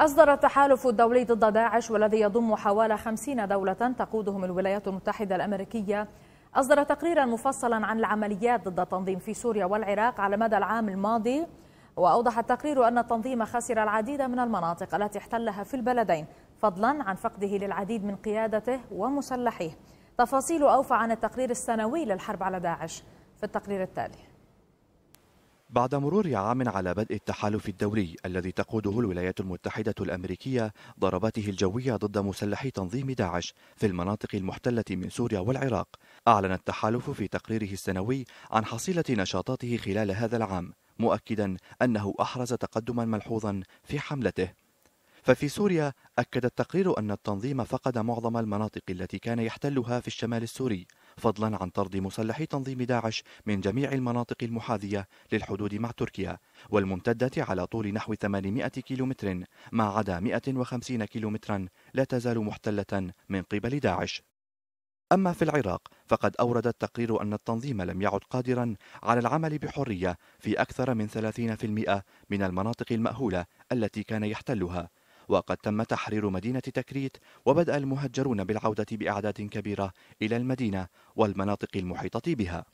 أصدر التحالف الدولي ضد داعش والذي يضم حوالي 50 دولة تقودهم الولايات المتحدة الأمريكية أصدر تقريرا مفصلا عن العمليات ضد التنظيم في سوريا والعراق على مدى العام الماضي وأوضح التقرير أن التنظيم خسر العديد من المناطق التي احتلها في البلدين فضلا عن فقده للعديد من قيادته ومسلحيه تفاصيل أوفى عن التقرير السنوي للحرب على داعش في التقرير التالي بعد مرور عام على بدء التحالف الدولي الذي تقوده الولايات المتحدة الأمريكية ضرباته الجوية ضد مسلحي تنظيم داعش في المناطق المحتلة من سوريا والعراق أعلن التحالف في تقريره السنوي عن حصيلة نشاطاته خلال هذا العام مؤكدا أنه أحرز تقدما ملحوظا في حملته ففي سوريا أكد التقرير أن التنظيم فقد معظم المناطق التي كان يحتلها في الشمال السوري فضلا عن طرد مسلحي تنظيم داعش من جميع المناطق المحاذية للحدود مع تركيا والممتدة على طول نحو 800 كيلومتر ما عدا 150 كيلومترا لا تزال محتلة من قبل داعش أما في العراق فقد أورد التقرير أن التنظيم لم يعد قادرا على العمل بحرية في أكثر من 30% من المناطق المأهولة التي كان يحتلها وقد تم تحرير مدينة تكريت وبدأ المهجرون بالعودة بأعداد كبيرة إلى المدينة والمناطق المحيطة بها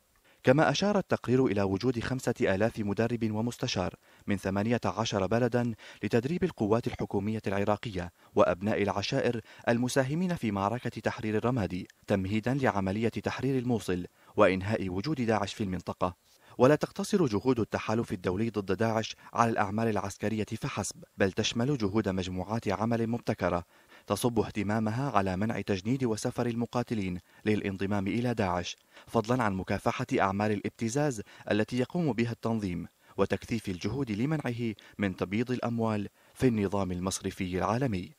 كما أشار التقرير إلى وجود خمسة آلاف مدرب ومستشار من ثمانية عشر بلدا لتدريب القوات الحكومية العراقية وأبناء العشائر المساهمين في معركة تحرير الرمادي تمهيدا لعملية تحرير الموصل وإنهاء وجود داعش في المنطقة ولا تقتصر جهود التحالف الدولي ضد داعش على الأعمال العسكرية فحسب بل تشمل جهود مجموعات عمل مبتكرة تصب اهتمامها على منع تجنيد وسفر المقاتلين للانضمام إلى داعش فضلا عن مكافحة أعمال الابتزاز التي يقوم بها التنظيم وتكثيف الجهود لمنعه من تبييض الأموال في النظام المصرفي العالمي